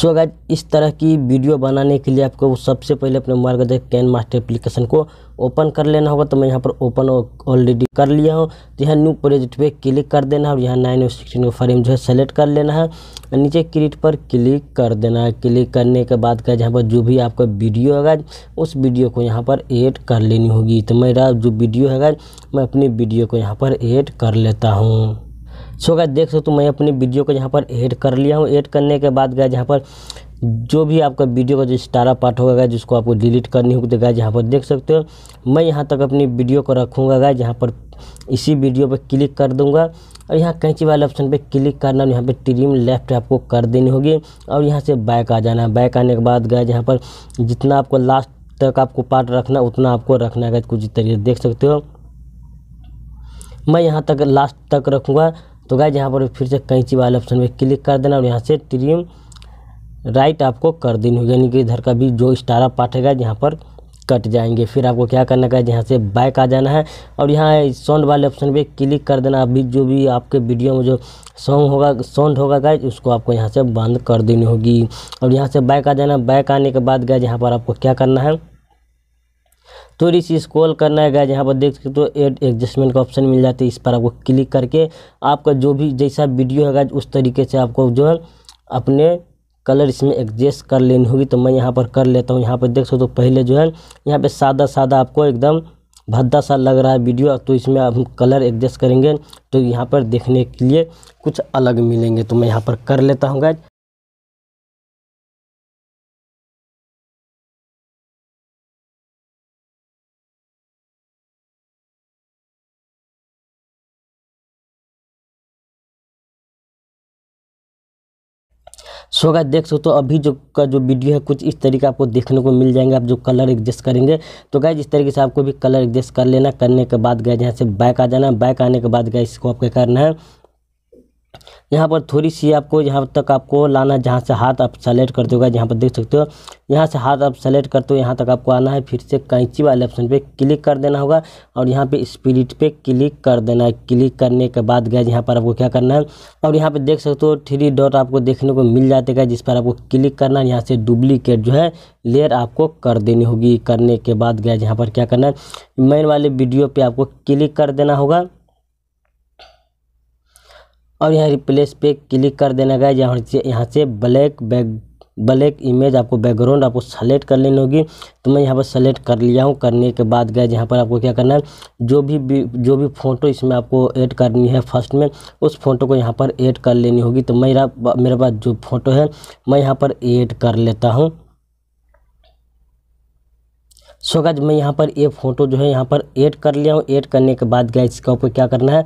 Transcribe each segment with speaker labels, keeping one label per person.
Speaker 1: सो अगर इस तरह की वीडियो बनाने के लिए आपको सबसे पहले अपने मोबाइल का जो कैन मास्टर एप्लीकेशन को ओपन कर लेना होगा तो मैं यहाँ पर ओपन ऑलरेडी कर लिया हूँ तो यहाँ न्यू प्रोजेक्ट पे क्लिक कर देना है और यहाँ नाइन सिक्सटीन का फ्रेम जो है सेलेक्ट कर लेना है नीचे क्रिएट पर क्लिक कर देना है क्लिक करने के बाद का यहाँ पर जो भी आपका वीडियो है उस वीडियो को यहाँ पर एड कर लेनी होगी तो मेरा जो वीडियो है मैं अपनी वीडियो को यहाँ पर एड कर लेता हूँ सो गए देख सकते हो मैं अपनी वीडियो को यहाँ पर एड कर लिया हूँ एड करने के बाद गया जहाँ पर जो भी आपका वीडियो का जो स्टारा पार्ट होगा जिसको आपको डिलीट करनी होगी तो गाय जहाँ पर देख सकते हो मैं यहाँ तक अपनी वीडियो को रखूँगा गाय जहाँ पर इसी वीडियो पर क्लिक कर दूँगा और यहाँ कैंची वाले ऑप्शन पे क्लिक करना यहाँ पे ट्रिम लेफ्ट आपको कर देनी होगी और यहाँ से बैक आ जाना है बैक आने के बाद गए जहाँ पर जितना आपको लास्ट तक आपको पार्ट रखना उतना आपको रखना है कुछ तरीके देख सकते हो मैं यहाँ तक लास्ट तक रखूँगा तो गाय यहाँ पर फिर से कैंची वाले ऑप्शन में क्लिक कर देना और यहाँ से ट्रिम राइट आपको कर देनी होगी यानी कि इधर का भी जो स्टारा पार्ट है गाय यहाँ पर कट जाएंगे फिर आपको क्या करना है यहाँ से बैक आ जाना है और यहाँ साउंड वाले ऑप्शन पे क्लिक कर देना अभी जो भी आपके वीडियो में जो सॉन्ग होगा साउंड होगा गाय उसको आपको यहाँ से बंद कर देनी होगी और यहाँ से बैक आ जाना बैक आने के बाद गए यहाँ पर आपको क्या करना है थोड़ी सी स्क्रॉल करना है गाइज यहाँ पर देख सकते हो एड एडजस्टमेंट का ऑप्शन मिल जाता है इस पर आपको क्लिक करके आपका जो भी जैसा वीडियो है गाइज उस तरीके से आपको जो है अपने कलर इसमें एडजस्ट कर लेनी होगी तो मैं यहाँ पर कर लेता हूँ यहाँ पर देख सकते हो पहले जो है यहाँ पर सादा सादा आपको एकदम भद्दा सा लग रहा है वीडियो तो इसमें हम कलर एडजस्ट करेंगे तो यहाँ पर देखने के लिए कुछ अलग मिलेंगे तो मैं यहाँ पर कर लेता हूँ गाइज सो अगर देख सकते हो तो अभी जो का जो वीडियो है कुछ इस तरीके आपको देखने को मिल जाएंगे आप जो कलर एडजस्ट करेंगे तो गए इस तरीके से आपको भी कलर एडजस्ट कर लेना करने के बाद गए यहाँ से बैक आ जाना बैक आने के बाद गए इसको आपको करना है यहाँ पर थोड़ी सी आपको यहाँ तक आपको लाना जहाँ से हाथ आप सेलेक्ट कर दोगे जहाँ पर देख सकते हो यहाँ से हाथ आप सेलेक्ट करते हो यहाँ तक आपको आना है फिर से कैंची वाले ऑप्शन पे क्लिक कर देना होगा और यहाँ पे स्पिरिट पे क्लिक कर देना है क्लिक करने के बाद गए यहाँ पर आपको क्या करना है और यहाँ पर देख सकते हो थ्री डॉट आपको देखने को मिल जाते गए जिस पर आपको क्लिक करना है यहाँ से डुप्लीकेट जो है लेयर आपको कर देनी होगी करने के बाद गए यहाँ पर क्या करना है मेन वाले वीडियो पर आपको क्लिक कर देना होगा और यहाँ रिप्लेस पे क्लिक कर देना गया यहाँ से यहाँ से ब्लैक बैक ब्लैक इमेज आपको बैकग्राउंड आपको सेलेक्ट कर लेनी होगी तो मैं यहाँ पर सेलेक्ट कर लिया हूँ करने के बाद गए यहाँ पर आपको क्या करना है जो भी जो भी फ़ोटो इसमें आपको ऐड करनी है फर्स्ट में उस फोटो को यहाँ पर ऐड कर लेनी होगी तो मेरा मेरे पास जो फ़ोटो है मैं यहाँ पर ऐड कर लेता हूँ सो गज मैं यहाँ पर ये फ़ोटो जो है यहाँ पर ऐड कर लिया हूँ ऐड करने के बाद गए इसका ऊपर क्या करना है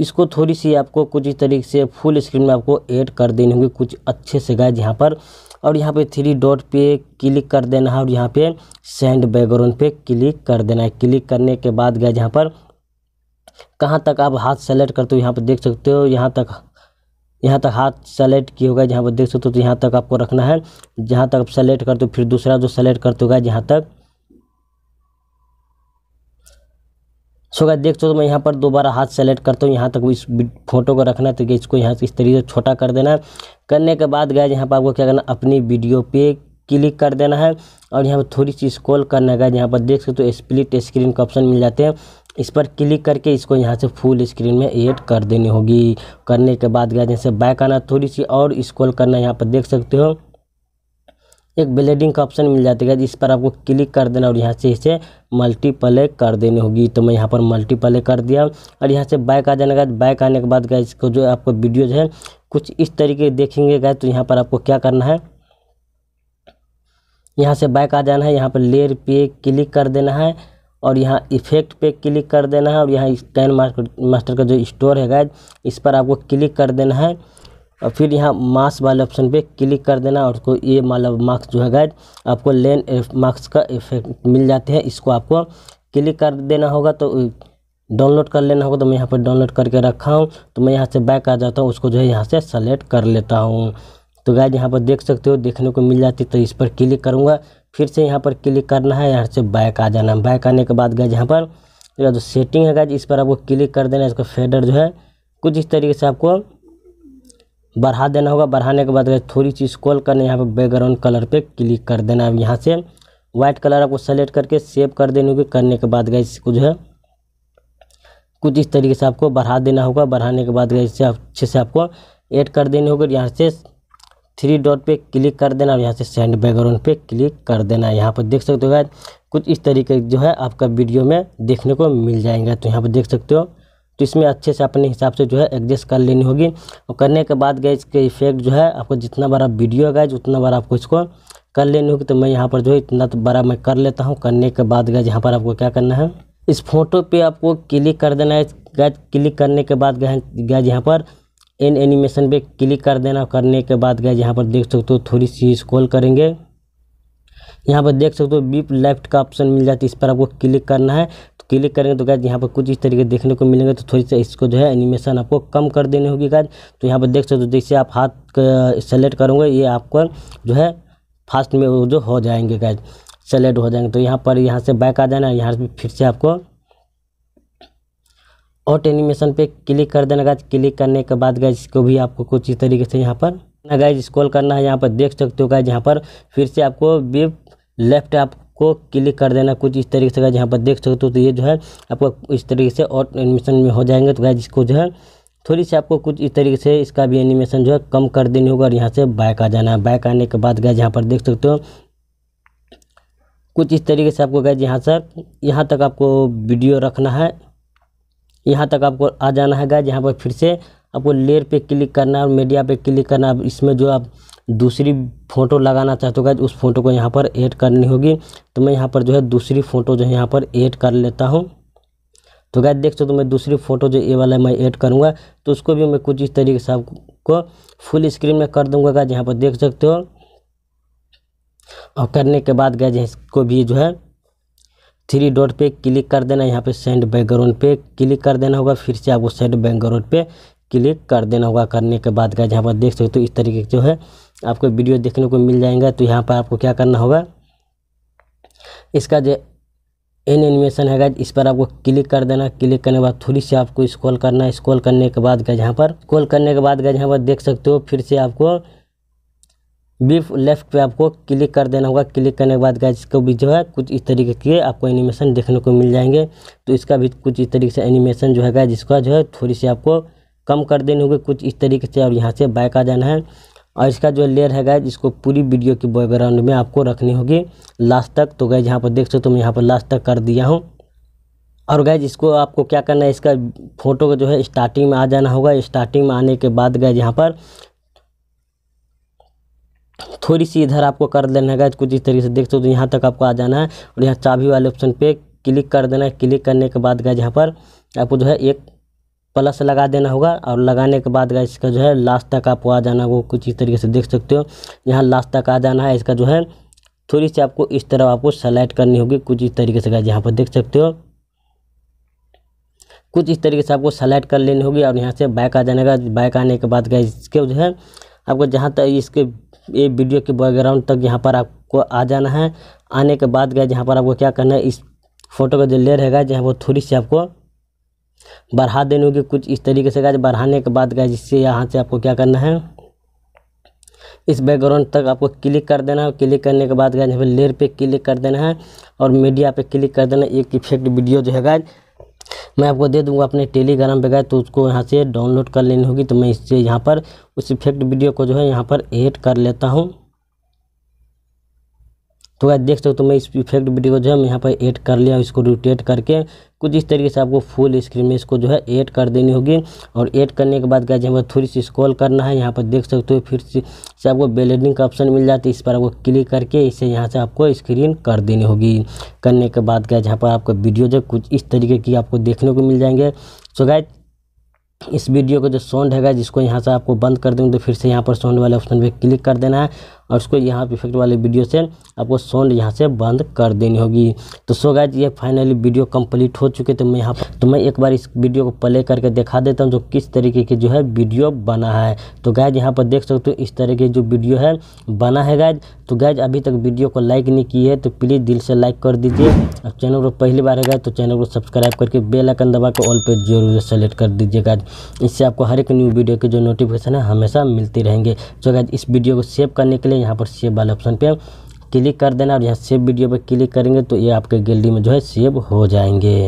Speaker 1: इसको थोड़ी सी आपको कुछ इस तरीके से फुल स्क्रीन में आपको ऐड कर देनी होगी कुछ अच्छे से गाइज यहाँ पर और यहाँ पे थ्री डॉट पे क्लिक कर देना है और यहाँ पे सेंड बैकग्राउंड पे क्लिक कर देना है क्लिक करने के बाद गए यहाँ पर कहाँ तक आप हाथ सेलेक्ट करते हो यहाँ पर देख सकते हो यहाँ तक यहाँ तक हाथ सेलेक्ट किए होगा जहाँ पर देख सकते हो तो यहाँ तक आपको रखना है जहाँ तक आप सेलेक्ट करते हो फिर दूसरा जो सेलेक्ट करते होगा जहाँ तक सो गाइस देख तो मैं यहाँ पर दोबारा हाथ सेलेक्ट करता हूँ यहाँ तक इस फोटो को रखना है तो इसको यहाँ से इस तरीके से छोटा कर देना है करने के बाद गाइस यहाँ पर आपको क्या करना अपनी वीडियो पे क्लिक कर देना है और यहाँ पर थोड़ी सी स्क्रॉल करना है यहाँ पर देख सकते हो तो स्प्लिट स्क्रीन का ऑप्शन मिल जाते हैं इस पर क्लिक करके इसको यहाँ से फुल स्क्रीन में एड कर देनी होगी करने के बाद गाइस जैसे बैक आना थोड़ी सी और स्क्रॉल करना यहाँ पर देख सकते हो एक ब्लेडिंग का ऑप्शन मिल जाता है इस पर आपको क्लिक कर देना और यहाँ से इसे मल्टीप्ले कर देनी होगी तो मैं यहाँ पर मल्टीप्ले कर दिया और यहाँ से बैक आ जाने का बैक आने के बाद गए इसको जो आपको वीडियोज है कुछ इस तरीके देखेंगे गए तो यहाँ पर आपको क्या करना है यहाँ से बैक आ जाना है यहाँ पर लेयर पे क्लिक कर देना है और यहाँ इफेक्ट पे क्लिक कर देना है और यहाँ स्कैन मास्टर का जो स्टोर है गैज इस पर आपको क्लिक कर देना है और फिर यहाँ मार्क्स वाले ऑप्शन पे क्लिक कर देना और उसको ये मतलब मार्क्स जो है गाइड आपको लेन मार्क्स का इफेक्ट मिल जाते हैं इसको आपको क्लिक कर देना होगा तो डाउनलोड कर लेना होगा तो मैं यहाँ पर डाउनलोड करके रखा हूँ तो मैं यहाँ से बैक आ जाता हूँ उसको जो है यहाँ से सेलेक्ट कर लेता हूँ तो गाइड यहाँ पर देख सकते हो देखने को मिल जाती तो इस पर क्लिक करूँगा फिर से यहाँ पर क्लिक करना है यहाँ से बैक आ जाना है बैक आने के बाद गाइज यहाँ पर जो सेटिंग है गाइज इस पर आपको क्लिक कर देना है इसका फेडर जो है कुछ इस तरीके से आपको बढ़ा देना होगा बढ़ाने के बाद थोड़ी चीज़ कॉल करना यहाँ पर बैकग्राउंड कलर पर क्लिक कर देना अब यहाँ से व्हाइट कलर आपको सेलेक्ट करके सेव कर देनी होगी करने के बाद गए इसको जो है कुछ इस तरीके से आपको बढ़ा देना होगा बढ़ाने के बाद गए इसे अच्छे से आपको ऐड कर देने होगी यहाँ से थ्री डॉट पे क्लिक कर देना और यहाँ से सेंड बैकग्राउंड पे क्लिक कर देना यहाँ पर देख सकते हो गए कुछ इस तरीके जो है आपका वीडियो में देखने को मिल जाएगा तो यहाँ पर देख सकते हो तो इसमें अच्छे से अपने हिसाब से जो है एडजस्ट कर लेनी होगी और करने के बाद गैज के इफेक्ट जो है आपको जितना बड़ा वीडियो है गैज उतना बड़ा आपको इसको कर लेनी होगी तो मैं यहाँ पर जो है इतना तो बड़ा मैं कर लेता हूँ करने के बाद गैज यहाँ पर आपको क्या करना है इस फोटो पे आपको क्लिक कर देना है गैज क्लिक करने के बाद गैज यहाँ पर इन एनिमेशन पर क्लिक कर देना करने के बाद गैज यहाँ पर देख सकते हो थोड़ी सी स्कॉल करेंगे यहाँ पर देख सकते हो बीप लेफ्ट का ऑप्शन मिल जाता है इस पर आपको क्लिक करना है तो क्लिक करेंगे तो गैज यहाँ पर कुछ इस तरीके देखने को मिलेंगे तो थोड़ी सी इसको जो है एनिमेशन आपको कम कर देनी होगी गैज तो यहाँ पर देख सकते हो जैसे आप हाथ सेलेक्ट करोगे ये आपको जो है फास्ट में जो हो जाएंगे गैज सेलेक्ट हो जाएंगे तो यहाँ पर यहाँ से बैक आ जाना यहाँ से फिर से आपको ऑट एनिमेशन पे क्लिक कर देना गैज क्लिक करने के बाद गैज इसको भी आपको कुछ इस तरीके से यहाँ पर ना गाइज स्क्रॉल करना है यहाँ पर देख सकते हो गाइज यहाँ पर फिर से आपको वेब लेफ्ट आपको क्लिक कर देना कुछ इस तरीके से गाइज यहाँ पर देख सकते हो तो ये जो है आपको इस तरीके से और एडमिशन में हो जाएंगे तो गाइज इसको जो है थोड़ी सी आपको कुछ इस तरीके से इसका भी एनिमेशन जो है कम कर देनी होगा और यहाँ से बाइक आ जाना है बाइक आने के बाद गए यहाँ पर देख सकते हो कुछ इस तरीके से आपको गए यहाँ से यहाँ तक आपको वीडियो रखना है यहाँ तक आपको आ जाना है गैज यहाँ पर फिर से आपको लेयर पे क्लिक करना है और मीडिया पे क्लिक करना है इसमें जो आप दूसरी फ़ोटो लगाना चाहते हो उस फोटो को यहाँ पर ऐड करनी होगी तो मैं यहाँ पर जो है दूसरी फ़ोटो जो है यहाँ पर ऐड कर लेता हूँ तो गैस देख सकते हो मैं दूसरी फ़ोटो जो ये वाला है मैं ऐड करूँगा तो उसको भी मैं कुछ इस तरीके से आपको फुल स्क्रीन में कर दूँगा गैज यहाँ पर देख सकते हो और करने के बाद गैज इसको भी जो है थ्री डॉट पे क्लिक कर देना यहाँ पे सेंड बैकग्राउंड पे क्लिक कर देना होगा फिर से आपको सेंड बैकग्राउंड पे क्लिक कर देना होगा करने के बाद का यहाँ पर देख सकते हो तो इस तरीके जो है आपको वीडियो देखने को मिल जाएगा तो यहाँ पर आपको क्या करना होगा इसका जो एन एनिमेशन है गाइज इस पर आपको क्लिक कर देना क्लिक करने के बाद थोड़ी सी आपको स्क्रॉल करना है स्क्रॉल करने के बाद गए यहाँ पर स्क्रॉल करने के बाद गए यहाँ पर देख सकते हो फिर से आपको बीफ लेफ्ट पे आपको क्लिक कर देना होगा क्लिक करने के बाद गए इसको भी जो है कुछ इस तरीके के आपको एनिमेशन देखने को मिल जाएंगे तो इसका भी कुछ इस तरीके से एनिमेशन जो है गाइज इसका जो है थोड़ी सी आपको कम कर देने होंगे कुछ इस तरीके से अब यहाँ से बैक आ जाना है और इसका जो लेयर है गैज इसको पूरी वीडियो की बैकग्राउंड में आपको रखनी होगी लास्ट तक तो गैज यहाँ पर देख सकते हो मैं यहाँ पर लास्ट तक कर दिया हूँ और गैज इसको आपको क्या करना है इसका फ़ोटो जो है स्टार्टिंग में आ जाना होगा स्टार्टिंग में आने के बाद गैज यहाँ पर थोड़ी सी इधर आपको कर देना है गैज कुछ इस तरीके से देख सकते हो तो यहाँ तक आपको आ जाना है और यहाँ चाबी वाले ऑप्शन पर क्लिक कर देना है क्लिक करने के बाद गैज यहाँ पर आपको जो है एक प्लस लगा देना होगा और लगाने के बाद गाइस इसका जो है लास्ट तक आपको आ जाना वो कुछ इस तरीके से देख सकते हो यहाँ लास्ट तक आ जाना है इसका जो है थोड़ी सी आपको इस तरफ आपको सेलेक्ट करनी होगी कुछ इस तरीके से गाइस यहाँ पर देख सकते हो कुछ इस तरीके से आपको सेलेक्ट कर लेनी होगी और यहाँ से बाइक आ जाने का बाइक आने के बाद गाइस इसके जो है आपको जहाँ तक इसके ये वीडियो के बैकग्राउंड तक यहाँ पर आपको आ जाना है आने के बाद गए यहाँ पर आपको क्या करना है इस फोटो का जो लेयर है गाइस यहाँ पर थोड़ी सी आपको बढ़ा देने होगी कुछ इस तरीके से गाय बढ़ाने के बाद गाइज इससे यहाँ से आपको क्या करना है इस बैकग्राउंड तक आपको क्लिक कर देना है क्लिक करने के बाद गाइज यहाँ पे लेयर पे क्लिक कर देना है और मीडिया पे क्लिक कर देना एक इफेक्ट वीडियो जो है गाय मैं आपको दे दूंगा अपने टेलीग्राम पे गए तो उसको यहाँ से डाउनलोड कर लेनी होगी तो मैं इससे यहाँ पर उस इफेक्ट वीडियो को जो है यहाँ पर एड कर लेता हूँ तो गाइस देख सकते हो तो मैं इस इफेक्ट वीडियो को जो है मैं यहाँ पर ऐड कर लिया इसको रोटेट करके कुछ इस तरीके से आपको फुल स्क्रीन में इसको जो है ऐड कर देनी होगी और ऐड करने के बाद क्या यहाँ पर थोड़ी सी स्क्रॉल करना है यहाँ पर देख सकते हो फिर से आपको बेलेडिंग का ऑप्शन मिल जाता है इस पर आपको क्लिक करके इसे यहाँ से आपको स्क्रीन कर देनी होगी करने के बाद क्या यहाँ पर आपको वीडियो जो कुछ इस तरीके की आपको देखने को मिल जाएंगे सो गाइज इस वीडियो का जो साउंड है जिसको यहाँ से आपको बंद कर देंगे तो फिर से यहाँ पर साउंड वाले ऑप्शन पर क्लिक कर देना है और उसको यहाँ पे इफेक्ट वाले वीडियो से आपको साउंड यहाँ से बंद कर देनी होगी तो सो गाइज ये फाइनली वीडियो कंप्लीट हो चुके तो मैं यहाँ तो मैं एक बार इस वीडियो को प्ले करके दिखा देता हूँ जो किस तरीके की जो है वीडियो बना है तो गायज यहाँ पर देख सकते हो इस तरह की जो वीडियो है बना है गायज तो गायज अभी तक वीडियो को लाइक नहीं की है तो प्लीज़ दिल से लाइक कर दीजिए और चैनल को पहली बार है तो चैनल को सब्सक्राइब करके बेल आइकन दबा के ऑल पे जरूर सेलेक्ट कर दीजिए गाइज इससे आपको हर एक न्यू वीडियो की जो नोटिफिकेशन है हमेशा मिलती रहेंगे तो गाइज इस वीडियो को सेव करने के लिए वाले यहाँ पर सेव वाले ऑप्शन पे क्लिक कर देना और यहाँ सेव वीडियो पर क्लिक करेंगे तो ये आपके गैलरी में जो है सेव हो जाएंगे